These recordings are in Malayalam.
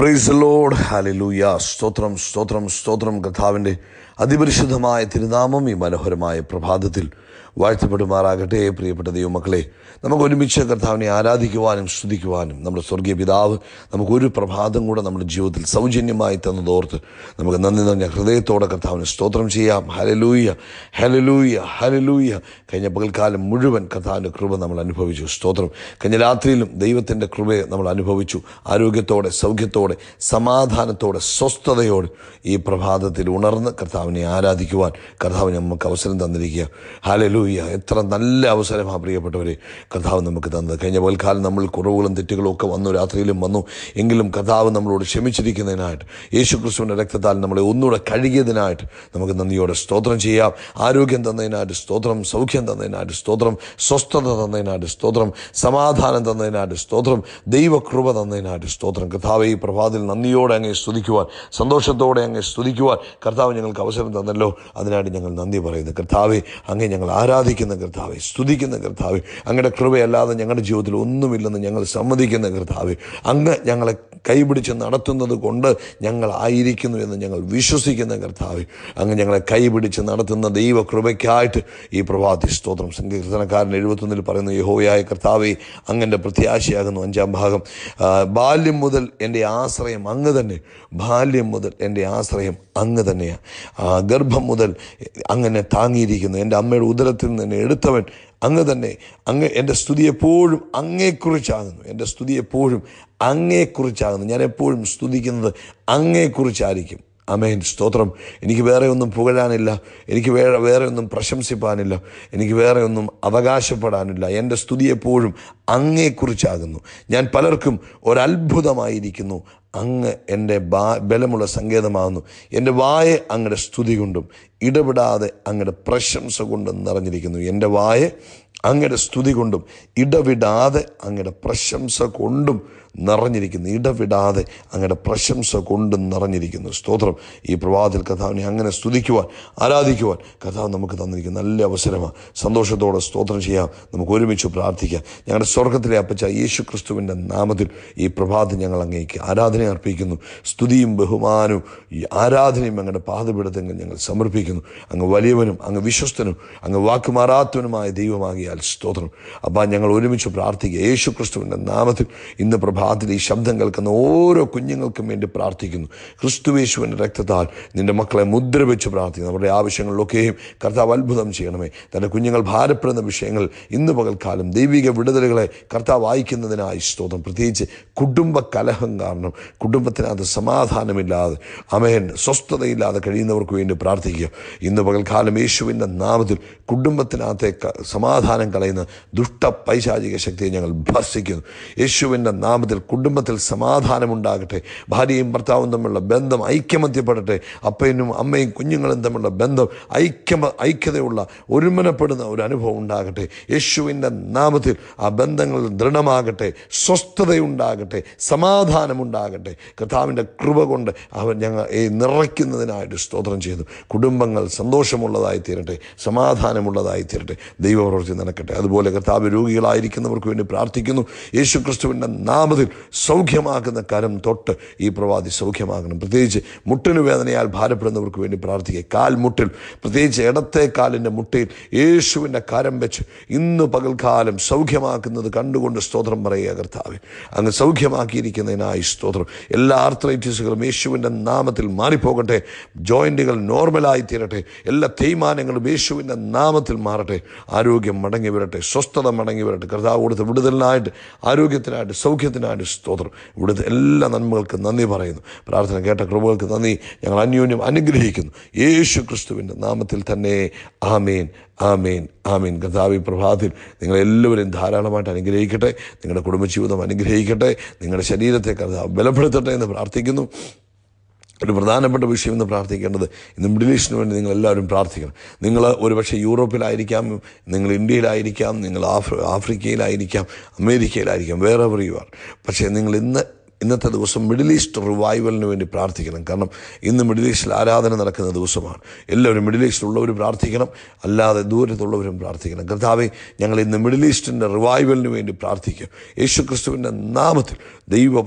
പ്രൈസ് ലോഡ് ഹലലൂയ സ്തോത്രം സ്തോത്രം സ്തോത്രം കഥാവിൻ്റെ അതിപരിശുദ്ധമായ തിരുനാമം ഈ മനോഹരമായ പ്രഭാതത്തിൽ വാഴ്ത്തപ്പെടുമാറാകട്ടെ പ്രിയപ്പെട്ട ദൈവമക്കളെ നമുക്ക് ഒരുമിച്ച് കർത്താവിനെ ആരാധിക്കുവാനും സ്തുതിക്കുവാനും നമ്മുടെ സ്വർഗീയ പിതാവ് നമുക്കൊരു പ്രഭാതം കൂടെ നമ്മുടെ ജീവിതത്തിൽ സൗജന്യമായി തന്നതോർത്ത് നമുക്ക് നന്ദി നിറഞ്ഞ ഹൃദയത്തോടെ കർത്താവിന് സ്തോത്രം ചെയ്യാം ഹലലൂയ ഹലലൂയ ഹലലൂയ കഴിഞ്ഞ പകൽക്കാലം മുഴുവൻ കർത്താവിൻ്റെ കൃപ നമ്മൾ അനുഭവിച്ചു സ്തോത്രം കഴിഞ്ഞ രാത്രിയിലും ദൈവത്തിൻ്റെ കൃപയെ നമ്മൾ അനുഭവിച്ചു ആരോഗ്യത്തോടെ സൗഖ്യത്തോടെ സമാധാനത്തോടെ സ്വസ്ഥതയോടെ ഈ പ്രഭാതത്തിൽ ഉണർന്ന് കർത്താവിനെ ആരാധിക്കുവാൻ കർത്താവിനെ നമുക്ക് അവസരം തന്നിരിക്കുക ഹാലലൂ ഹലലൂയ്യ എത്ര നല്ല അവസരമാണ് പ്രിയപ്പെട്ടവരെ കഥാവ് നമുക്ക് തന്നത് കഴിഞ്ഞ പോൽക്കാലം നമ്മൾ കുറവുകളും തെറ്റുകളും ഒക്കെ വന്നു രാത്രിയിലും വന്നു എങ്കിലും കഥാവ് നമ്മളോട് ക്ഷമിച്ചിരിക്കുന്നതിനായിട്ട് യേശു ക്രിസ്തുവിൻ്റെ രക്തത്താൽ നമ്മളെ ഒന്നുകൂടെ കഴുകിയതിനായിട്ട് നമുക്ക് നന്ദിയോടെ സ്തോത്രം ചെയ്യാം ആരോഗ്യം തന്നതിനായിട്ട് സ്തോത്രം സൗഖ്യം തന്നതിനായിട്ട് സ്തോത്രം സ്വസ്ഥത തന്നതിനായിട്ട് സ്തോത്രം സമാധാനം തന്നതിനായിട്ട് സ്തോത്രം ദൈവകൃപ തന്നതിനായിട്ട് സ്തോത്രം കഥാവ് ഈ പ്രഭാതത്തിൽ നന്ദിയോടെ അങ്ങനെ സ്തുതിക്കുവാൻ സന്തോഷത്തോടെ അങ്ങനെ സ്തുതിക്കുവാൻ കർത്താവ് ഞങ്ങൾക്ക് അവസരം തന്നല്ലോ അതിനായിട്ട് ഞങ്ങൾ നന്ദി പറയുന്നു കർത്താവ് അങ്ങനെ ഞങ്ങൾ ആരാ ആരാധിക്കുന്ന കർത്താവെ സ്തുതിക്കുന്ന കർത്താവെ അങ്ങയുടെ കൃപയല്ലാതെ ഞങ്ങളുടെ ജീവിതത്തിൽ ഒന്നുമില്ലെന്ന് ഞങ്ങൾ സമ്മതിക്കുന്ന കർത്താവെ അങ്ങ് ഞങ്ങളെ കൈപിടിച്ച് നടത്തുന്നത് കൊണ്ട് ഞങ്ങൾ ആയിരിക്കുന്നു എന്ന് ഞങ്ങൾ വിശ്വസിക്കുന്ന കർത്താവെ അങ്ങ് ഞങ്ങളെ കൈപിടിച്ച് നടത്തുന്ന ദൈവ കൃപയ്ക്കായിട്ട് ഈ പ്രഭാതി സ്തോത്രം സംഗീർത്തനക്കാരൻ എഴുപത്തൊന്നിൽ പറയുന്ന യഹോവയായ കർത്താവെ അങ്ങൻ്റെ പ്രത്യാശയാകുന്നു അഞ്ചാം ഭാഗം ബാല്യം മുതൽ എൻ്റെ ആശ്രയം അങ്ങ് തന്നെ ബാല്യം മുതൽ എൻ്റെ ആശ്രയം അങ്ങ് തന്നെയാണ് ഗർഭം മുതൽ അങ്ങനെ താങ്ങിയിരിക്കുന്നു എൻ്റെ അമ്മയുടെ ഉദര ജീവിതത്തിൽ നിന്ന് തന്നെ എടുത്തവൻ അങ്ങ് തന്നെ അങ്ങ് എൻ്റെ സ്തുതി എപ്പോഴും അങ്ങേക്കുറിച്ചാകുന്നു എൻ്റെ സ്തുതി എപ്പോഴും അങ്ങേക്കുറിച്ചാകുന്നു ഞാൻ എപ്പോഴും സ്തുതിക്കുന്നത് അങ്ങേക്കുറിച്ചായിരിക്കും അമേൻ സ്തോത്രം എനിക്ക് വേറെ ഒന്നും പുകഴാനില്ല എനിക്ക് വേറെ വേറെ ഒന്നും പ്രശംസിപ്പാനില്ല എനിക്ക് വേറെ ഒന്നും അവകാശപ്പെടാനില്ല എൻ്റെ സ്തുതി എപ്പോഴും അങ്ങേക്കുറിച്ചാകുന്നു ഞാൻ പലർക്കും ഒരത്ഭുതമായിരിക്കുന്നു അങ്ങ് എൻ്റെ ബാ ബലമുള്ള സങ്കേതമാകുന്നു എൻ്റെ വായ അങ്ങയുടെ സ്തുതി കൊണ്ടും ഇടപെടാതെ അങ്ങയുടെ പ്രശംസ കൊണ്ടും നിറഞ്ഞിരിക്കുന്നു എൻ്റെ വായ അങ്ങയുടെ സ്തുതി കൊണ്ടും ഇടവിടാതെ അങ്ങയുടെ പ്രശംസ കൊണ്ടും നിറഞ്ഞിരിക്കുന്നു ഇടവിടാതെ അങ്ങയുടെ പ്രശംസ കൊണ്ട് നിറഞ്ഞിരിക്കുന്നു സ്തോത്രം ഈ പ്രഭാതത്തിൽ കഥാവിനെ അങ്ങനെ സ്തുതിക്കുവാൻ ആരാധിക്കുവാൻ കഥാവ് നമുക്ക് തന്നിരിക്കുന്ന നല്ല അവസരമാണ് സന്തോഷത്തോടെ സ്തോത്രം ചെയ്യാം നമുക്ക് ഒരുമിച്ച് പ്രാർത്ഥിക്കാം ഞങ്ങളുടെ സ്വർഗത്തിലെ അപ്പച്ച യേശു ക്രിസ്തുവിൻ്റെ നാമത്തിൽ ഈ പ്രഭാതം ഞങ്ങൾ അങ്ങേക്ക് ആരാധന അർപ്പിക്കുന്നു സ്തുതിയും ബഹുമാനവും ഈ ആരാധനയും അങ്ങയുടെ പാതപീഠത്തെങ്കിൽ ഞങ്ങൾ സമർപ്പിക്കുന്നു അങ്ങ് വലിയവനും അങ്ങ് വിശ്വസ്തനും അങ്ങ് വാക്കുമാറാത്തവനുമായ ദൈവമാകിയാൽ സ്തോത്രം അപ്പം ഞങ്ങൾ ഒരുമിച്ച് പ്രാർത്ഥിക്കുക യേശു ക്രിസ്തുവിൻ്റെ നാമത്തിൽ ഇന്ന് ബ്രാതിൽ ശബ്ദം കേൾക്കുന്ന ഓരോ കുഞ്ഞുങ്ങൾക്കും വേണ്ടി പ്രാർത്ഥിക്കുന്നു ക്രിസ്തുവേശുവിൻ്റെ രക്തത്താൽ നിൻ്റെ മക്കളെ മുദ്ര വെച്ച് പ്രാർത്ഥിക്കുന്നു അവരുടെ ആവശ്യങ്ങളിലൊക്കെയും കർത്താവ് അത്ഭുതം ചെയ്യണമേ തൻ്റെ കുഞ്ഞുങ്ങൾ ഭാരപ്പെടുന്ന വിഷയങ്ങൾ ഇന്ന് പകൽക്കാലം ദൈവിക വിടുതലുകളെ കർത്താവ് വായിക്കുന്നതിനായി സ്തോത്രം പ്രത്യേകിച്ച് കുടുംബ കലഹം കാരണം കുടുംബത്തിനകത്ത് സമാധാനമില്ലാതെ അമേൻ സ്വസ്ഥതയില്ലാതെ കഴിയുന്നവർക്ക് വേണ്ടി പ്രാർത്ഥിക്കുക ഇന്ന് പകൽക്കാലം യേശുവിൻ്റെ നാമത്തിൽ കുടുംബത്തിനകത്തെ സമാധാനം കളയുന്ന ദുഷ്ട പൈശാചിക ശക്തിയെ ഞങ്ങൾ ഭർസിക്കുന്നു യേശുവിൻ്റെ നാമത്തിൽ അതിൽ കുടുംബത്തിൽ സമാധാനമുണ്ടാകട്ടെ ഭാര്യയും ഭർത്താവും തമ്മിലുള്ള ബന്ധം ഐക്യമത്യപ്പെടട്ടെ അപ്പയനും അമ്മയും കുഞ്ഞുങ്ങളും തമ്മിലുള്ള ബന്ധം ഐക്യമ ഐക്യതയുള്ള ഒരുമനപ്പെടുന്ന ഒരു അനുഭവം ഉണ്ടാകട്ടെ യേശുവിൻ്റെ നാമത്തിൽ ആ ബന്ധങ്ങൾ ദൃഢമാകട്ടെ സ്വസ്ഥതയുണ്ടാകട്ടെ സമാധാനമുണ്ടാകട്ടെ കഥാവിൻ്റെ കൃപ കൊണ്ട് അവൻ ഞങ്ങൾ ഈ നിറയ്ക്കുന്നതിനായിട്ട് സ്തോത്രം ചെയ്തു കുടുംബങ്ങൾ സന്തോഷമുള്ളതായി തീരട്ടെ സമാധാനമുള്ളതായി തീരട്ടെ ദൈവപ്രവൃത്തി നടക്കട്ടെ അതുപോലെ കർത്താവ് രോഗികളായിരിക്കുന്നവർക്ക് വേണ്ടി പ്രാർത്ഥിക്കുന്നു യേശു ക്രിസ്തുവിൻ്റെ നാമത്തിൽ വിശ്വാസത്തിൽ സൗഖ്യമാകുന്ന കരം തൊട്ട് ഈ പ്രവാദി സൗഖ്യമാകണം പ്രത്യേകിച്ച് മുട്ടിന് വേദനയാൽ ഭാരപ്പെടുന്നവർക്ക് വേണ്ടി പ്രാർത്ഥിക്കുക കാൽ മുട്ടിൽ പ്രത്യേകിച്ച് ഇടത്തെ കാലിൻ്റെ മുട്ടയിൽ യേശുവിൻ്റെ കരം വെച്ച് ഇന്ന് പകൽക്കാലം സൗഖ്യമാക്കുന്നത് കണ്ടുകൊണ്ട് സ്തോത്രം പറയുക കർത്താവ് അങ്ങ് സൗഖ്യമാക്കിയിരിക്കുന്നതിനായി സ്തോത്രം എല്ലാ ആർത്രൈറ്റിസുകളും യേശുവിൻ്റെ നാമത്തിൽ മാറിപ്പോകട്ടെ ജോയിൻറ്റുകൾ നോർമലായി തീരട്ടെ എല്ലാ തേയ്മാനങ്ങളും യേശുവിൻ്റെ നാമത്തിൽ മാറട്ടെ ആരോഗ്യം മടങ്ങി വരട്ടെ സ്വസ്ഥത മടങ്ങി വരട്ടെ കർത്താവ് കൊടുത്ത് വിടുതലിനായിട്ട് ആരോഗ്യത്തിനായിട്ട് സൗഖ്യത്തിനായിട്ട് ഒരുപാട് സ്തോത്രം ഇവിടുത്തെ എല്ലാ നന്മകൾക്കും നന്ദി പറയുന്നു പ്രാർത്ഥന കേട്ട കൃപകൾക്ക് നന്ദി ഞങ്ങൾ അന്യോന്യം അനുഗ്രഹിക്കുന്നു യേശു ക്രിസ്തുവിൻ്റെ നാമത്തിൽ തന്നെ ആമേൻ ആമീൻ ആമീൻ കർത്താവ് പ്രഭാതിൽ നിങ്ങളെല്ലാവരെയും ധാരാളമായിട്ട് അനുഗ്രഹിക്കട്ടെ നിങ്ങളുടെ കുടുംബജീവിതം അനുഗ്രഹിക്കട്ടെ നിങ്ങളുടെ ശരീരത്തെ കഥ ബലപ്പെടുത്തട്ടെ എന്ന് പ്രാർത്ഥിക്കുന്നു ഒരു പ്രധാനപ്പെട്ട വിഷയം എന്ന് പ്രാർത്ഥിക്കേണ്ടത് ഇന്ന് മിഡിൽ ഈസ്റ്റിന് വേണ്ടി നിങ്ങൾ എല്ലാവരും പ്രാർത്ഥിക്കണം നിങ്ങൾ ഒരുപക്ഷെ യൂറോപ്പിലായിരിക്കാം നിങ്ങൾ ഇന്ത്യയിലായിരിക്കാം നിങ്ങൾ ആഫ്രി ആഫ്രിക്കയിലായിരിക്കാം അമേരിക്കയിലായിരിക്കാം വേറെ എവർ യു ആർ പക്ഷേ നിങ്ങൾ ഇന്ന് ഇന്നത്തെ ദിവസം മിഡിൽ ഈസ്റ്റ് റിവൈവലിന് വേണ്ടി പ്രാർത്ഥിക്കണം കാരണം ഇന്ന് മിഡിൽ ഈസ്റ്റിൽ ആരാധന നടക്കുന്ന ദിവസമാണ് എല്ലാവരും മിഡിൽ ഈസ്റ്റിലുള്ളവർ പ്രാർത്ഥിക്കണം അല്ലാതെ ദൂരത്തുള്ളവരും പ്രാർത്ഥിക്കണം കർത്താവെ ഞങ്ങൾ ഇന്ന് മിഡിൽ ഈസ്റ്റിൻ്റെ റിവൈവലിന് വേണ്ടി പ്രാർത്ഥിക്കും യേശു ക്രിസ്തുവിൻ്റെ നാമത്തിൽ ദൈവ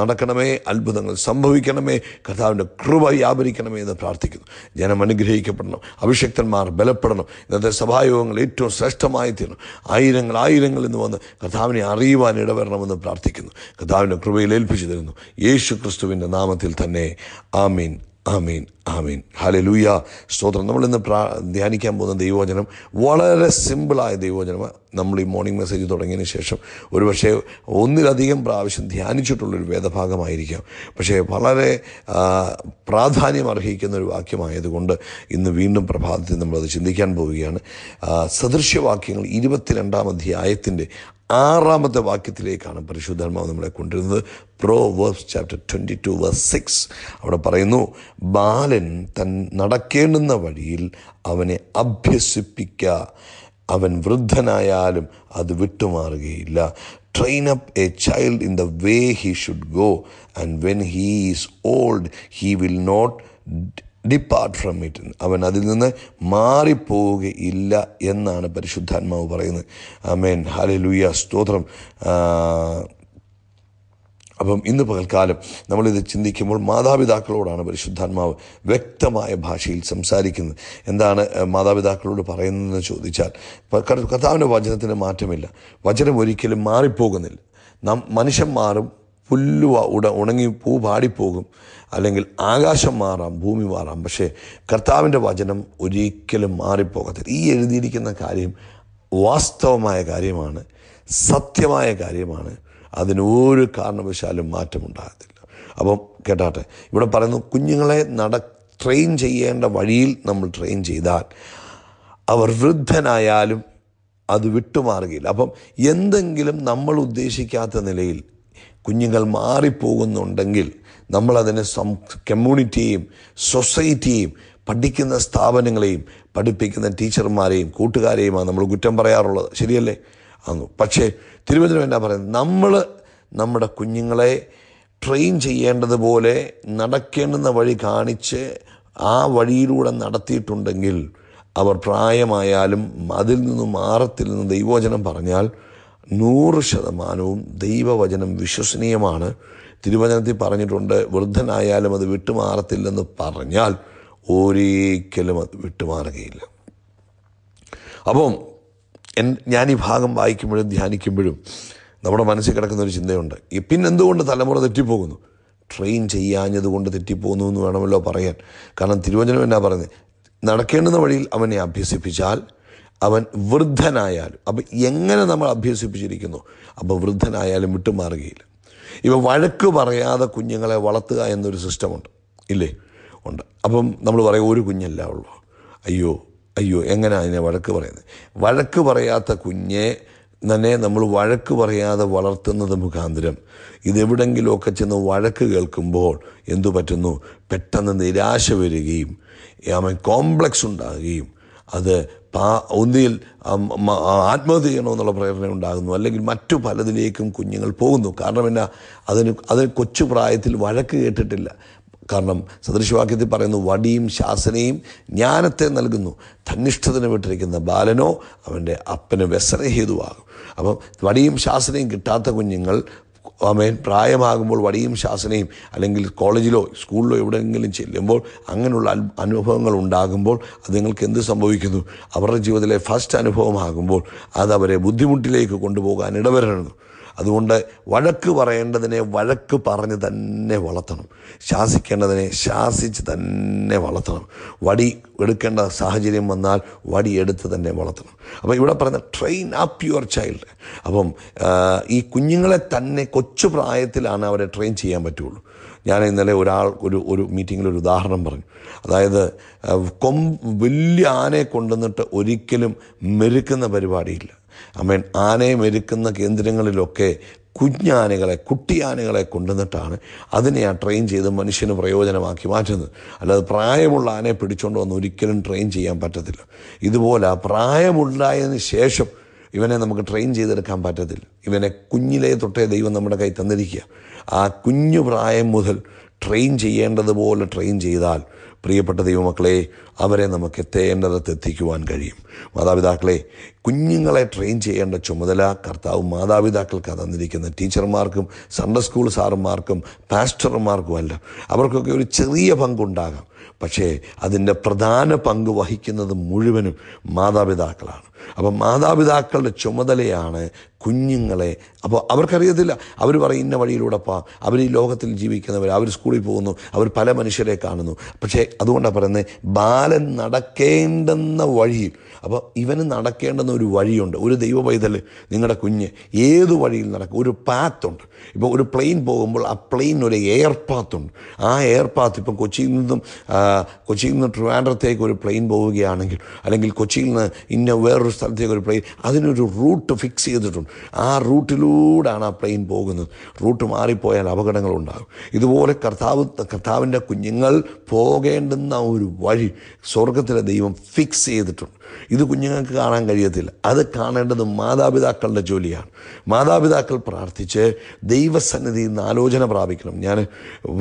നടക്കണമേ അത്ഭുതങ്ങൾ സംഭവിക്കണമേ കർത്താവിൻ്റെ കൃപ വ്യാപരിക്കണമേ എന്ന് പ്രാർത്ഥിക്കുന്നു ജനം അനുഗ്രഹിക്കപ്പെടണം അഭിഷക്തന്മാർ ബലപ്പെടണം ഇന്നത്തെ സഭായോഗങ്ങൾ ഏറ്റവും ശ്രേഷ്ഠമായി തീരണം ആയിരങ്ങൾ ആയിരങ്ങൾ ഇന്ന് വന്ന് കർത്താവിനെ അറിയുവാൻ ഇടവരണമെന്ന് പ്രാർത്ഥിക്കുന്നു കർത്താവിൻ്റെ കൃപയിലേൽപ്പ് ഏൽപ്പിച്ചു തരുന്നു യേശു ക്രിസ്തുവിൻ്റെ നാമത്തിൽ തന്നെ ആമീൻ ആമീൻ ആമീൻ ഹാലെ ലൂയ സ്തോത്രം നമ്മളിന്ന് പ്രാ ധ്യാനിക്കാൻ പോകുന്ന ദൈവവചനം വളരെ സിമ്പിളായ ദൈവോചനമാണ് നമ്മൾ ഈ മോർണിംഗ് മെസ്സേജ് തുടങ്ങിയതിന് ശേഷം ഒരുപക്ഷെ ഒന്നിലധികം പ്രാവശ്യം ധ്യാനിച്ചിട്ടുള്ളൊരു വേദഭാഗമായിരിക്കാം പക്ഷേ വളരെ പ്രാധാന്യം അർഹിക്കുന്ന ഒരു വാക്യമായതുകൊണ്ട് ഇന്ന് വീണ്ടും പ്രഭാതത്തിൽ നമ്മളത് ചിന്തിക്കാൻ പോവുകയാണ് സദൃശ്യവാക്യങ്ങൾ ഇരുപത്തിരണ്ടാം അധ്യായത്തിൻ്റെ ആറാമത്തെ വാക്യത്തിലേക്കാണ് പരിശുദ്ധർമാവ് നമ്മളെ കൊണ്ടിരുന്നത് Proverbs chapter twenty two verse six അവിടെ പറയുന്നു ബാലൻ തൻ നടക്കേണ്ടുന്ന വഴിയിൽ അവനെ അഭ്യസിപ്പിക്കുക അവൻ വൃദ്ധനായാലും അത് വിട്ടുമാറുകയില്ല train up a child in the way he should go and when he is old he will not depart from it അവൻ അതിൽ നിന്ന് മാറിപ്പോവുകയില്ല എന്നാണ് പരിശുദ്ധാത്മാവ് പറയുന്നത് ആമേൻ ഹാലലുയ സ്തോത്രം അപ്പം ഇന്ന് പകൽക്കാലം നമ്മളിത് ചിന്തിക്കുമ്പോൾ മാതാപിതാക്കളോടാണ് പരിശുദ്ധാത്മാവ് വ്യക്തമായ ഭാഷയിൽ സംസാരിക്കുന്നത് എന്താണ് മാതാപിതാക്കളോട് പറയുന്നതെന്ന് ചോദിച്ചാൽ കർത്താവിൻ്റെ വചനത്തിന് മാറ്റമില്ല വചനം ഒരിക്കലും മാറിപ്പോകുന്നില്ല നാം മനുഷ്യൻ മാറും പുല്ലു ഉട ഉണങ്ങി പൂ പാടിപ്പോകും അല്ലെങ്കിൽ ആകാശം മാറാം ഭൂമി മാറാം പക്ഷേ കർത്താവിൻ്റെ വചനം ഒരിക്കലും മാറിപ്പോകത്തില്ല ഈ എഴുതിയിരിക്കുന്ന കാര്യം വാസ്തവമായ കാര്യമാണ് സത്യമായ കാര്യമാണ് അതിനൊരു കാരണവശാലും മാറ്റമുണ്ടാകത്തില്ല അപ്പം കേട്ടാട്ടെ ഇവിടെ പറയുന്നു കുഞ്ഞുങ്ങളെ നട ട്രെയിൻ ചെയ്യേണ്ട വഴിയിൽ നമ്മൾ ട്രെയിൻ ചെയ്താൽ അവർ വൃദ്ധനായാലും അത് വിട്ടുമാറുകയില്ല അപ്പം എന്തെങ്കിലും നമ്മൾ ഉദ്ദേശിക്കാത്ത നിലയിൽ കുഞ്ഞുങ്ങൾ മാറിപ്പോകുന്നുണ്ടെങ്കിൽ നമ്മളതിനെ സം കമ്മ്യൂണിറ്റിയെയും സൊസൈറ്റിയെയും പഠിക്കുന്ന സ്ഥാപനങ്ങളെയും പഠിപ്പിക്കുന്ന ടീച്ചർമാരെയും കൂട്ടുകാരെയുമാണ് നമ്മൾ കുറ്റം പറയാറുള്ളത് ശരിയല്ലേ അന്നു പക്ഷേ തിരുവനന്തപുരം എന്നാ പറയുന്നത് നമ്മൾ നമ്മുടെ കുഞ്ഞുങ്ങളെ ട്രെയിൻ ചെയ്യേണ്ടതുപോലെ നടക്കേണ്ടുന്ന വഴി കാണിച്ച് ആ വഴിയിലൂടെ നടത്തിയിട്ടുണ്ടെങ്കിൽ അവർ പ്രായമായാലും അതിൽ നിന്നും മാറത്തിൽ നിന്ന് ദൈവവചനം പറഞ്ഞാൽ നൂറ് ശതമാനവും ദൈവവചനം വിശ്വസനീയമാണ് തിരുവചനത്തിൽ പറഞ്ഞിട്ടുണ്ട് വൃദ്ധനായാലും അത് വിട്ടുമാറത്തില്ലെന്ന് പറഞ്ഞാൽ ഒരിക്കലും അത് വിട്ടുമാറുകയില്ല അപ്പം എൻ ഞാൻ ഈ ഭാഗം വായിക്കുമ്പോഴും ധ്യാനിക്കുമ്പോഴും നമ്മുടെ മനസ്സിൽ കിടക്കുന്ന ഒരു ചിന്തയുണ്ട് പിന്നെന്തുകൊണ്ട് തലമുറ തെറ്റിപ്പോകുന്നു ട്രെയിൻ ചെയ്യാഞ്ഞതുകൊണ്ട് തെറ്റിപ്പോകുന്നു എന്ന് വേണമല്ലോ പറയാൻ കാരണം തിരുവഞ്ചനം എന്നാ പറയുന്നത് നടക്കേണ്ടുന്ന വഴിയിൽ അവനെ അഭ്യസിപ്പിച്ചാൽ അവൻ വൃദ്ധനായാലും അപ്പം എങ്ങനെ നമ്മൾ അഭ്യസിപ്പിച്ചിരിക്കുന്നു അപ്പോൾ വൃദ്ധനായാലും വിട്ടുമാറുകയില്ല ഇവ വഴക്ക് പറയാതെ കുഞ്ഞുങ്ങളെ വളർത്തുക എന്നൊരു സിസ്റ്റമുണ്ട് ഇല്ലേ ഉണ്ട് അപ്പം നമ്മൾ പറയും ഒരു കുഞ്ഞല്ല ഉള്ളൂ അയ്യോ അയ്യോ എങ്ങനെ അതിനെ വഴക്ക് പറയുന്നത് വഴക്ക് പറയാത്ത കുഞ്ഞെ തന്നെ നമ്മൾ വഴക്ക് പറയാതെ വളർത്തുന്നത് മുഖാന്തരം ഇതെവിടെങ്കിലുമൊക്കെ ചെന്ന് വഴക്ക് കേൾക്കുമ്പോൾ എന്തു പറ്റുന്നു പെട്ടെന്ന് നിരാശ വരികയും അവൻ കോംപ്ലക്സ് ഉണ്ടാകുകയും അത് പാ ഒന്നിൽ ആത്മഹത്യ ചെയ്യണമെന്നുള്ള പ്രേരണ ഉണ്ടാകുന്നു അല്ലെങ്കിൽ മറ്റു പലതിലേക്കും കുഞ്ഞുങ്ങൾ പോകുന്നു കാരണം എന്നാ അതിന് അതിന് കൊച്ചു പ്രായത്തിൽ വഴക്ക് കേട്ടിട്ടില്ല കാരണം സദൃശവാക്യത്തിൽ പറയുന്നു വടിയും ശാസനയും ജ്ഞാനത്തെ നൽകുന്നു ധനിഷ്ഠതന് വിട്ടിരിക്കുന്ന ബാലനോ അവൻ്റെ അപ്പന് വ്യസനഹേതുവാകും അപ്പം വടിയും ശാസനയും കിട്ടാത്ത കുഞ്ഞുങ്ങൾ ആമേൻ പ്രായമാകുമ്പോൾ വടിയും ശാസനയും അല്ലെങ്കിൽ കോളേജിലോ സ്കൂളിലോ എവിടെയെങ്കിലും ചെല്ലുമ്പോൾ അങ്ങനെയുള്ള അനുഭവങ്ങൾ ഉണ്ടാകുമ്പോൾ അത് നിങ്ങൾക്ക് എന്ത് സംഭവിക്കുന്നു അവരുടെ ജീവിതത്തിലെ ഫസ്റ്റ് അനുഭവമാകുമ്പോൾ അത് അവരെ ബുദ്ധിമുട്ടിലേക്ക് കൊണ്ടുപോകാൻ ഇടവരണം അതുകൊണ്ട് വഴക്ക് പറയേണ്ടതിനെ വഴക്ക് പറഞ്ഞ് തന്നെ വളർത്തണം ശാസിക്കേണ്ടതിനെ ശാസിച്ച് തന്നെ വളർത്തണം വടി എടുക്കേണ്ട സാഹചര്യം വന്നാൽ വടി എടുത്ത് തന്നെ വളർത്തണം അപ്പോൾ ഇവിടെ പറയുന്ന ട്രെയിൻ അപ്പ് യുവർ ചൈൽഡ് അപ്പം ഈ കുഞ്ഞുങ്ങളെ തന്നെ കൊച്ചു പ്രായത്തിലാണ് അവരെ ട്രെയിൻ ചെയ്യാൻ പറ്റുള്ളൂ ഞാൻ ഇന്നലെ ഒരാൾ ഒരു ഒരു മീറ്റിങ്ങിൽ ഒരു ഉദാഹരണം പറഞ്ഞു അതായത് കൊം വലിയ ആനയെ കൊണ്ടുവന്നിട്ട് ഒരിക്കലും മെരുക്കുന്ന പരിപാടിയില്ല ഐ മീൻ ആനയെ മെരുക്കുന്ന കേന്ദ്രങ്ങളിലൊക്കെ കുഞ്ഞാനകളെ കുട്ടിയാനകളെ കൊണ്ടുവന്നിട്ടാണ് അതിനെ ആ ട്രെയിൻ ചെയ്ത് മനുഷ്യന് പ്രയോജനമാക്കി മാറ്റുന്നത് അല്ലാതെ പ്രായമുള്ള ആനയെ പിടിച്ചുകൊണ്ട് വന്ന് ഒരിക്കലും ട്രെയിൻ ചെയ്യാൻ പറ്റത്തില്ല ഇതുപോലെ പ്രായമുണ്ടായതിന് ശേഷം ഇവനെ നമുക്ക് ട്രെയിൻ ചെയ്തെടുക്കാൻ പറ്റത്തില്ല ഇവനെ കുഞ്ഞിലേ തൊട്ടേ ദൈവം നമ്മുടെ കൈ തന്നിരിക്കുക ആ കുഞ്ഞു പ്രായം മുതൽ ട്രെയിൻ ചെയ്യേണ്ടതുപോലെ ട്രെയിൻ ചെയ്താൽ പ്രിയപ്പെട്ട ദൈവമക്കളെ അവരെ നമുക്ക് എത്തേണ്ടത് എത്തിക്കുവാൻ കഴിയും മാതാപിതാക്കളെ കുഞ്ഞുങ്ങളെ ട്രെയിൻ ചെയ്യേണ്ട ചുമതല കർത്താവ് മാതാപിതാക്കൾക്ക് തന്നിരിക്കുന്ന ടീച്ചർമാർക്കും സൺഡേ സ്കൂൾ സാറുമാർക്കും പാസ്റ്റർമാർക്കും അല്ല അവർക്കൊക്കെ ഒരു ചെറിയ പങ്കുണ്ടാകാം പക്ഷേ അതിൻ്റെ പ്രധാന പങ്ക് വഹിക്കുന്നത് മുഴുവനും മാതാപിതാക്കളാണ് അപ്പം മാതാപിതാക്കളുടെ ചുമതലയാണ് കുഞ്ഞുങ്ങളെ അപ്പോൾ അവർക്കറിയത്തില്ല അവർ പറയും ഇന്ന വഴിയിലൂടെ പാ അവർ ഈ ലോകത്തിൽ ജീവിക്കുന്നവർ അവർ സ്കൂളിൽ പോകുന്നു അവർ പല മനുഷ്യരെ കാണുന്നു പക്ഷേ അതുകൊണ്ടാണ് പറയുന്നത് ബാലൻ നടക്കേണ്ടെന്ന വഴിയിൽ അപ്പോൾ ഇവന് നടക്കേണ്ടുന്ന ഒരു വഴിയുണ്ട് ഒരു ദൈവ പൈതൽ നിങ്ങളുടെ കുഞ്ഞ് ഏത് വഴിയിൽ നടക്കും ഒരു പാത്തുണ്ട് ഇപ്പോൾ ഒരു പ്ലെയിൻ പോകുമ്പോൾ ആ പ്ലെയിൻ ഒരു എയർ പാത്തുണ്ട് ആ എയർ പാത്ത് ഇപ്പം കൊച്ചിയിൽ നിന്നും കൊച്ചിയിൽ നിന്ന് ട്രിവാൻഡ്രത്തേക്ക് ഒരു പ്ലെയിൻ പോവുകയാണെങ്കിൽ അല്ലെങ്കിൽ കൊച്ചിയിൽ നിന്ന് ഇന്ന വേറൊരു സ്ഥലത്തേക്ക് ഒരു പ്ലെയിൻ അതിനൊരു റൂട്ട് ഫിക്സ് ചെയ്തിട്ടുണ്ട് ആ റൂട്ടിലൂടെയാണ് ആ പ്ലെയിൻ പോകുന്നത് റൂട്ട് മാറിപ്പോയാൽ അപകടങ്ങൾ ഉണ്ടാകും ഇതുപോലെ കർത്താവ് കർത്താവിൻ്റെ കുഞ്ഞുങ്ങൾ പോകേണ്ടുന്ന ഒരു വഴി സ്വർഗത്തിലെ ദൈവം ഫിക്സ് ചെയ്തിട്ടുണ്ട് ഇത് കുഞ്ഞുങ്ങൾക്ക് കാണാൻ കഴിയത്തില്ല അത് കാണേണ്ടത് മാതാപിതാക്കളുടെ ജോലിയാണ് മാതാപിതാക്കൾ പ്രാർത്ഥിച്ച് ദൈവസന്നിധിയിൽ നിന്ന് ആലോചന പ്രാപിക്കണം ഞാൻ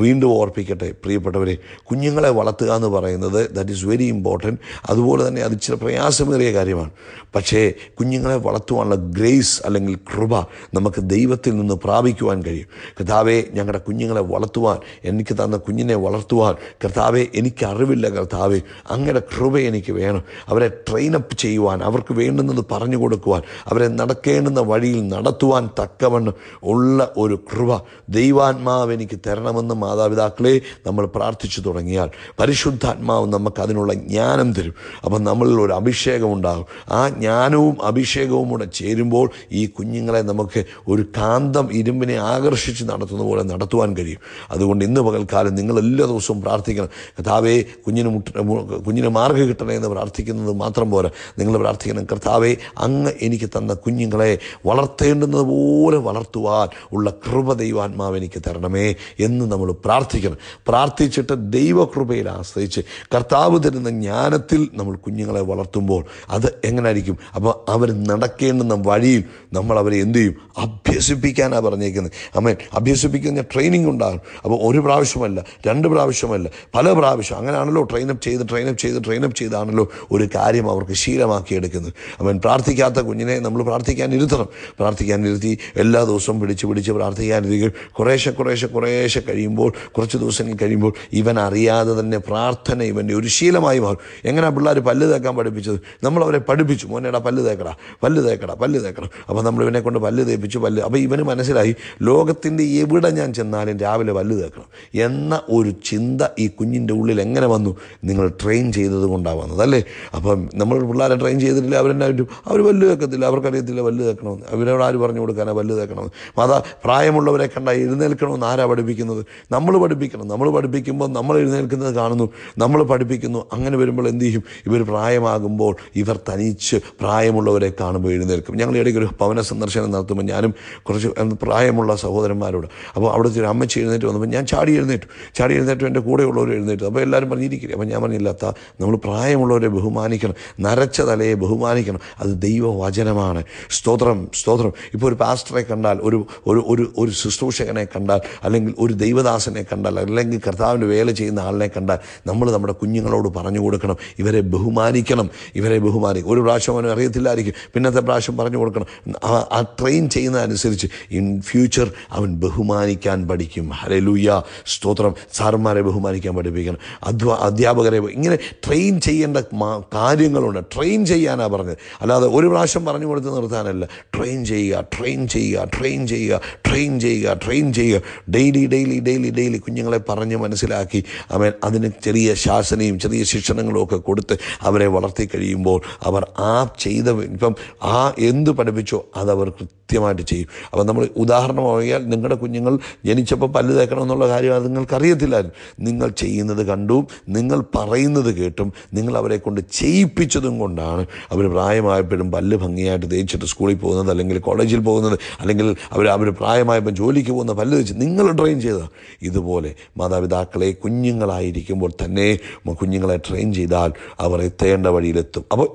വീണ്ടും ഓർപ്പിക്കട്ടെ പ്രിയപ്പെട്ടവരെ കുഞ്ഞുങ്ങളെ വളർത്തുക എന്ന് പറയുന്നത് ദാറ്റ് ഈസ് വെരി ഇമ്പോർട്ടൻറ്റ് അതുപോലെ തന്നെ അത് ഇച്ചിരി പ്രയാസമേറിയ കാര്യമാണ് പക്ഷേ കുഞ്ഞുങ്ങളെ വളർത്തുവാനുള്ള ഗ്രേസ് അല്ലെങ്കിൽ കൃപ നമുക്ക് ദൈവത്തിൽ നിന്ന് പ്രാപിക്കുവാൻ കഴിയും കർത്താവെ ഞങ്ങളുടെ കുഞ്ഞുങ്ങളെ വളർത്തുവാൻ എനിക്ക് തന്ന കുഞ്ഞിനെ വളർത്തുവാൻ കർത്താവെ എനിക്ക് അറിവില്ല കർത്താവെ അങ്ങയുടെ കൃപ എനിക്ക് വേണം അവരെ ട്രെയിൻ ബിൽഡപ്പ് ചെയ്യുവാൻ അവർക്ക് വേണ്ടുന്നത് പറഞ്ഞു കൊടുക്കുവാൻ അവരെ നടക്കേണ്ടുന്ന വഴിയിൽ നടത്തുവാൻ തക്കവണ്ണം ഉള്ള ഒരു കൃപ ദൈവാത്മാവ് എനിക്ക് തരണമെന്ന് മാതാപിതാക്കളെ നമ്മൾ പ്രാർത്ഥിച്ചു തുടങ്ങിയാൽ പരിശുദ്ധാത്മാവ് നമുക്ക് അതിനുള്ള ജ്ഞാനം തരും അപ്പം നമ്മളിൽ ഒരു അഭിഷേകം ഉണ്ടാകും ആ ജ്ഞാനവും അഭിഷേകവും കൂടെ ചേരുമ്പോൾ ഈ കുഞ്ഞുങ്ങളെ നമുക്ക് ഒരു കാന്തം ഇരുമ്പിനെ ആകർഷിച്ച് നടത്തുന്ന പോലെ നടത്തുവാൻ കഴിയും അതുകൊണ്ട് ഇന്ന് പകൽക്കാലം നിങ്ങൾ എല്ലാ ദിവസവും പ്രാർത്ഥിക്കണം കഥാവേ കുഞ്ഞിന് മുട്ട കുഞ്ഞിന് മാർഗ്ഗം കിട്ടണേ എന്ന് പ്രാർത്ഥിക്കുന്നത് മാത്രം പോലെ നിങ്ങൾ പ്രാർത്ഥിക്കണം കർത്താവെ അങ്ങ് എനിക്ക് തന്ന കുഞ്ഞുങ്ങളെ വളർത്തേണ്ടുന്നത് പോലെ വളർത്തുവാൻ ഉള്ള കൃപ ദൈവാത്മാവ് എനിക്ക് തരണമേ എന്ന് നമ്മൾ പ്രാർത്ഥിക്കണം പ്രാർത്ഥിച്ചിട്ട് ദൈവകൃപയിൽ ആശ്രയിച്ച് കർത്താവ് തരുന്ന ജ്ഞാനത്തിൽ നമ്മൾ കുഞ്ഞുങ്ങളെ വളർത്തുമ്പോൾ അത് ആയിരിക്കും അപ്പോൾ അവർ നടക്കേണ്ടുന്ന വഴിയിൽ നമ്മൾ അവരെ എന്ത് ചെയ്യും അഭ്യസിപ്പിക്കാനാണ് പറഞ്ഞേക്കുന്നത് അമ്മേൻ അഭ്യസിപ്പിക്കുന്ന ട്രെയിനിങ് ഉണ്ടാകും അപ്പോൾ ഒരു പ്രാവശ്യമല്ല രണ്ട് പ്രാവശ്യമല്ല പല പ്രാവശ്യം അങ്ങനെയാണല്ലോ ട്രെയിനപ്പ് ചെയ്ത് ട്രെയിനപ്പ് ചെയ്ത് ട്രെയിനപ്പ് ചെയ്താണല്ലോ ഒരു കാര്യം അവർക്ക് നമുക്ക് ശീലമാക്കിയെടുക്കുന്നത് അവൻ പ്രാർത്ഥിക്കാത്ത കുഞ്ഞിനെ നമ്മൾ പ്രാർത്ഥിക്കാൻ ഇരുത്തണം പ്രാർത്ഥിക്കാൻ ഇരുത്തി എല്ലാ ദിവസവും പിടിച്ച് പിടിച്ച് പ്രാർത്ഥിക്കാൻ കുറേശ്ശെ കുറേശ്ശെ കുറേശ്ശെ കഴിയുമ്പോൾ കുറച്ച് ദിവസങ്ങൾ കഴിയുമ്പോൾ ഇവൻ അറിയാതെ തന്നെ പ്രാർത്ഥന ഇവൻ്റെ ഒരു ശീലമായി മാറും എങ്ങനെയാണ് പിള്ളേർ പല്ല് തേക്കാൻ പഠിപ്പിച്ചത് നമ്മൾ അവരെ പഠിപ്പിച്ചു മോനേടാ പല്ല് തേക്കടാ പല്ല് തേക്കടാ പല്ല് തേക്കണം അപ്പോൾ നമ്മൾ ഇവനെ കൊണ്ട് പല്ല് തേപ്പിച്ചു പല്ല് അപ്പോൾ ഇവന് മനസ്സിലായി ലോകത്തിൻ്റെ എവിടെ ഞാൻ ചെന്നാലും രാവിലെ പല്ല് തേക്കണം എന്ന ഒരു ചിന്ത ഈ കുഞ്ഞിൻ്റെ ഉള്ളിൽ എങ്ങനെ വന്നു നിങ്ങൾ ട്രെയിൻ ചെയ്തത് കൊണ്ടാണ് വന്നത് അല്ലേ അപ്പം നമ്മൾ അവർ പിള്ളേരെ ട്രെയിൻ ചെയ്തിട്ടില്ല അവരെന്നെ അവർ വല്ല് തേക്കത്തില്ല അവർക്കറിയത്തില്ല വല്ല് തേക്കണമെന്ന് അവരോട് ആര് പറഞ്ഞു കൊടുക്കാനാ വല്ല് തേക്കണമെന്ന് മാതാ പ്രായമുള്ളവരെ കണ്ട എഴുന്നേൽക്കണമെന്ന് ആരാ പഠിപ്പിക്കുന്നത് നമ്മൾ പഠിപ്പിക്കണം നമ്മൾ പഠിപ്പിക്കുമ്പോൾ നമ്മൾ എഴുന്നേൽക്കുന്നത് കാണുന്നു നമ്മൾ പഠിപ്പിക്കുന്നു അങ്ങനെ വരുമ്പോൾ എന്ത് ചെയ്യും ഇവർ പ്രായമാകുമ്പോൾ ഇവർ തനിച്ച് പ്രായമുള്ളവരെ കാണുമ്പോൾ എഴുന്നേൽക്കും ഞങ്ങൾ ഇടയ്ക്ക് ഒരു ഭവന സന്ദർശനം നടത്തുമ്പോൾ ഞാനും കുറച്ച് പ്രായമുള്ള സഹോദരന്മാരോട് അപ്പോൾ അവിടുത്തെ ഒരു അമ്മച്ചി എഴുന്നേറ്റ് വന്നപ്പോൾ ഞാൻ ചാടി എഴുന്നേറ്റു ചാടി എഴുന്നേറ്റു എൻ്റെ കൂടെയുള്ളവർ എഴുന്നേറ്റു അപ്പോൾ എല്ലാവരും പറഞ്ഞിരിക്കില്ല അപ്പോൾ ഞാൻ പറഞ്ഞില്ലാത്ത നമ്മൾ പ്രായമുള്ളവരെ ബഹുമാനിക്കണം നരച്ച തലയെ ബഹുമാനിക്കണം അത് ദൈവവചനമാണ് സ്തോത്രം സ്തോത്രം ഇപ്പോൾ ഒരു പാസ്റ്ററെ കണ്ടാൽ ഒരു ഒരു ഒരു ഒരു ശുശ്രൂഷകനെ കണ്ടാൽ അല്ലെങ്കിൽ ഒരു ദൈവദാസനെ കണ്ടാൽ അല്ലെങ്കിൽ കർത്താവിൻ്റെ വേല ചെയ്യുന്ന ആളിനെ കണ്ടാൽ നമ്മൾ നമ്മുടെ കുഞ്ഞുങ്ങളോട് പറഞ്ഞു കൊടുക്കണം ഇവരെ ബഹുമാനിക്കണം ഇവരെ ബഹുമാനിക്കും ഒരു പ്രാവശ്യം അവനും അറിയത്തില്ലായിരിക്കും പിന്നത്തെ പ്രാവശ്യം പറഞ്ഞു കൊടുക്കണം ആ ട്രെയിൻ ചെയ്യുന്നതനുസരിച്ച് ഇൻ ഫ്യൂച്ചർ അവൻ ബഹുമാനിക്കാൻ പഠിക്കും ഹരലൂയ സ്തോത്രം സാറന്മാരെ ബഹുമാനിക്കാൻ പഠിപ്പിക്കണം അധ്വാ അധ്യാപകരെ ഇങ്ങനെ ട്രെയിൻ ചെയ്യേണ്ട കാര്യങ്ങളുണ്ട് പറഞ്ഞത് ട്രെയിൻ ചെയ്യാനാണ് പറഞ്ഞത് അല്ലാതെ ഒരു പ്രാവശ്യം പറഞ്ഞു കൊടുത്ത് നിർത്താനല്ല ട്രെയിൻ ചെയ്യുക ട്രെയിൻ ചെയ്യുക ട്രെയിൻ ചെയ്യുക ട്രെയിൻ ചെയ്യുക ട്രെയിൻ ചെയ്യുക ഡെയിലി ഡെയിലി ഡെയിലി ഡെയിലി കുഞ്ഞുങ്ങളെ പറഞ്ഞ് മനസ്സിലാക്കി അവൻ അതിന് ചെറിയ ശാസനയും ചെറിയ ശിക്ഷണങ്ങളും ഒക്കെ കൊടുത്ത് അവരെ വളർത്തി കഴിയുമ്പോൾ അവർ ആ ചെയ്ത ഇപ്പം ആ എന്ത് പഠിപ്പിച്ചോ അതവർ കൃത്യമായിട്ട് ചെയ്യും അപ്പം നമ്മൾ ഉദാഹരണം പോയാൽ നിങ്ങളുടെ കുഞ്ഞുങ്ങൾ ജനിച്ചപ്പോൾ പല്ല് എന്നുള്ള കാര്യം അത് നിങ്ങൾക്കറിയത്തില്ലായിരുന്നു നിങ്ങൾ ചെയ്യുന്നത് കണ്ടും നിങ്ങൾ പറയുന്നത് കേട്ടും നിങ്ങൾ അവരെ കൊണ്ട് ചെയ്യിപ്പിച്ചതും കൊണ്ടാണ് അവർ പ്രായമായപ്പോഴും പല്ല് ഭംഗിയായിട്ട് തേച്ചിട്ട് സ്കൂളിൽ പോകുന്നത് അല്ലെങ്കിൽ കോളേജിൽ പോകുന്നത് അല്ലെങ്കിൽ അവർ അവർ പ്രായമായപ്പോൾ ജോലിക്ക് പോകുന്ന പല്ല് തേച്ച് നിങ്ങൾ ട്രെയിൻ ചെയ്താൽ ഇതുപോലെ മാതാപിതാക്കളെ കുഞ്ഞുങ്ങളായിരിക്കുമ്പോൾ തന്നെ കുഞ്ഞുങ്ങളെ ട്രെയിൻ ചെയ്താൽ അവർ എത്തേണ്ട വഴിയിലെത്തും അപ്പോൾ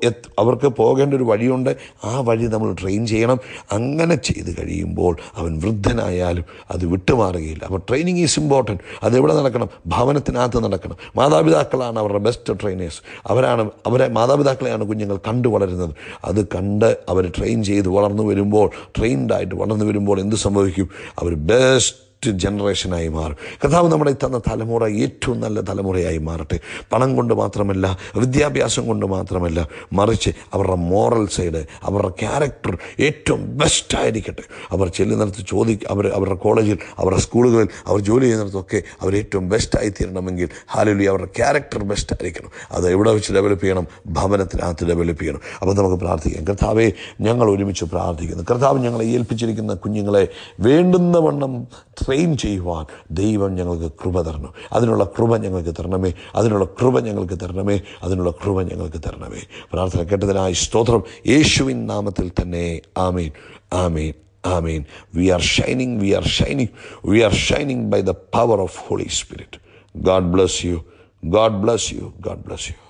അവർക്ക് പോകേണ്ട ഒരു വഴിയുണ്ട് ആ വഴി നമ്മൾ ട്രെയിൻ ചെയ്യണം അങ്ങനെ അങ്ങനെ ചെയ്ത് കഴിയുമ്പോൾ അവൻ വൃദ്ധനായാലും അത് വിട്ടുമാറുകയില്ല അപ്പോൾ ട്രെയിനിങ് ഈസ് ഇമ്പോർട്ടൻറ്റ് അതെവിടെ നടക്കണം ഭവനത്തിനകത്ത് നടക്കണം മാതാപിതാക്കളാണ് അവരുടെ ബെസ്റ്റ് ട്രെയിനേഴ്സ് അവരാണ് അവരെ മാതാപിതാക്കളെയാണ് കുഞ്ഞുങ്ങൾ കണ്ടു വളരുന്നത് അത് കണ്ട് അവർ ട്രെയിൻ ചെയ്ത് വളർന്നു വരുമ്പോൾ ട്രെയിൻഡായിട്ട് വളർന്നു വരുമ്പോൾ എന്ത് സംഭവിക്കും അവർ ബെസ്റ്റ് നെക്സ്റ്റ് ജനറേഷനായി മാറും കഥാവ് നമ്മുടെ തന്ന തലമുറ ഏറ്റവും നല്ല തലമുറയായി മാറട്ടെ പണം കൊണ്ട് മാത്രമല്ല വിദ്യാഭ്യാസം കൊണ്ട് മാത്രമല്ല മറിച്ച് അവരുടെ മോറൽ സൈഡ് അവരുടെ ക്യാരക്ടർ ഏറ്റവും ബെസ്റ്റായിരിക്കട്ടെ അവർ ചെല്ലുന്നിടത്ത് ചോദി അവർ അവരുടെ കോളേജിൽ അവരുടെ സ്കൂളുകളിൽ അവർ ജോലി ചെയ്യുന്നിടത്തൊക്കെ അവർ ഏറ്റവും ബെസ്റ്റായി തീരണമെങ്കിൽ ഹാലുലി അവരുടെ ക്യാരക്ടർ ബെസ്റ്റായിരിക്കണം അത് എവിടെ വെച്ച് ഡെവലപ്പ് ചെയ്യണം ഭവനത്തിനകത്ത് ഡെവലപ്പ് ചെയ്യണം അപ്പോൾ നമുക്ക് പ്രാർത്ഥിക്കാം കർത്താവെ ഞങ്ങൾ ഒരുമിച്ച് പ്രാർത്ഥിക്കുന്നു കർത്താവ് ഞങ്ങളെ ഏൽപ്പിച്ചിരിക്കുന്ന കുഞ്ഞുങ്ങളെ വേണ്ടുന്ന വണ്ണം ട്രെയിൻ ക്ലെയിം ചെയ്യുവാൻ ദൈവം ഞങ്ങൾക്ക് കൃപ തരണം അതിനുള്ള കൃപ ഞങ്ങൾക്ക് തരണമേ അതിനുള്ള കൃപ ഞങ്ങൾക്ക് തരണമേ അതിനുള്ള കൃപ ഞങ്ങൾക്ക് തരണമേ പ്രാർത്ഥന കേട്ടതിനായി സ്തോത്രം യേശുവിൻ നാമത്തിൽ തന്നെ ആമേൻ ആമേൻ ആമേൻ we are shining we are shining we are shining by the power of Holy Spirit God bless you God bless you God bless U